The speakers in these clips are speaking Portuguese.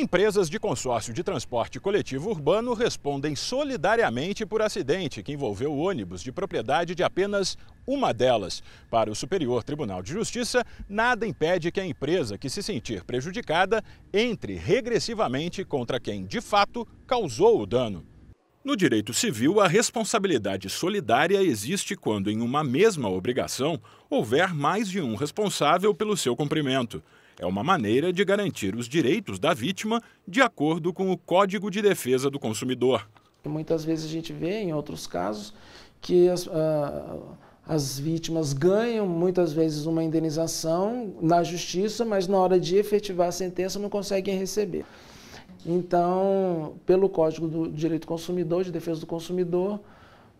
Empresas de consórcio de transporte coletivo urbano respondem solidariamente por acidente que envolveu ônibus de propriedade de apenas uma delas. Para o Superior Tribunal de Justiça, nada impede que a empresa que se sentir prejudicada entre regressivamente contra quem, de fato, causou o dano. No direito civil, a responsabilidade solidária existe quando, em uma mesma obrigação, houver mais de um responsável pelo seu cumprimento. É uma maneira de garantir os direitos da vítima de acordo com o Código de Defesa do Consumidor. Muitas vezes a gente vê em outros casos que as, uh, as vítimas ganham muitas vezes uma indenização na justiça, mas na hora de efetivar a sentença não conseguem receber. Então, pelo Código do Direito do Consumidor, de Defesa do Consumidor,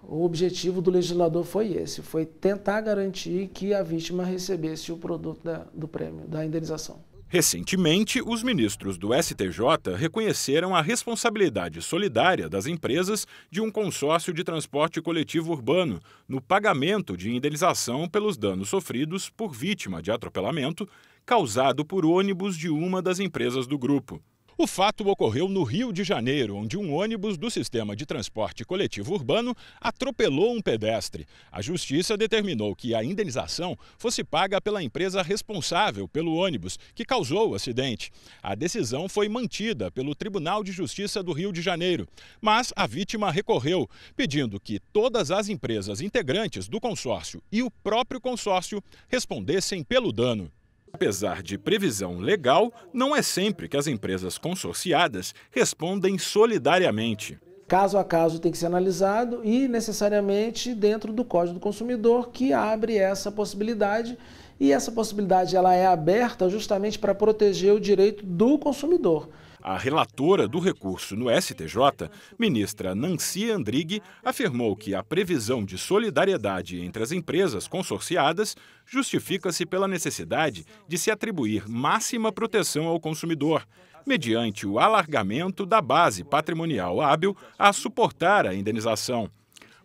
o objetivo do legislador foi esse, foi tentar garantir que a vítima recebesse o produto da, do prêmio, da indenização. Recentemente, os ministros do STJ reconheceram a responsabilidade solidária das empresas de um consórcio de transporte coletivo urbano no pagamento de indenização pelos danos sofridos por vítima de atropelamento causado por ônibus de uma das empresas do grupo. O fato ocorreu no Rio de Janeiro, onde um ônibus do sistema de transporte coletivo urbano atropelou um pedestre. A justiça determinou que a indenização fosse paga pela empresa responsável pelo ônibus que causou o acidente. A decisão foi mantida pelo Tribunal de Justiça do Rio de Janeiro, mas a vítima recorreu, pedindo que todas as empresas integrantes do consórcio e o próprio consórcio respondessem pelo dano. Apesar de previsão legal, não é sempre que as empresas consorciadas respondem solidariamente. Caso a caso tem que ser analisado e necessariamente dentro do Código do Consumidor que abre essa possibilidade e essa possibilidade ela é aberta justamente para proteger o direito do consumidor. A relatora do recurso no STJ, ministra Nancy Andrighi, afirmou que a previsão de solidariedade entre as empresas consorciadas justifica-se pela necessidade de se atribuir máxima proteção ao consumidor, mediante o alargamento da base patrimonial hábil a suportar a indenização.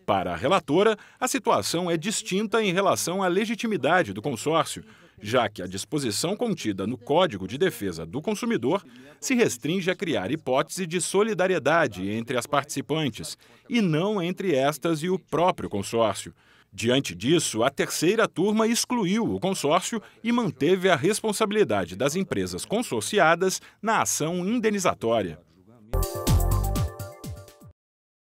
Para a relatora, a situação é distinta em relação à legitimidade do consórcio já que a disposição contida no Código de Defesa do Consumidor se restringe a criar hipótese de solidariedade entre as participantes e não entre estas e o próprio consórcio. Diante disso, a terceira turma excluiu o consórcio e manteve a responsabilidade das empresas consorciadas na ação indenizatória.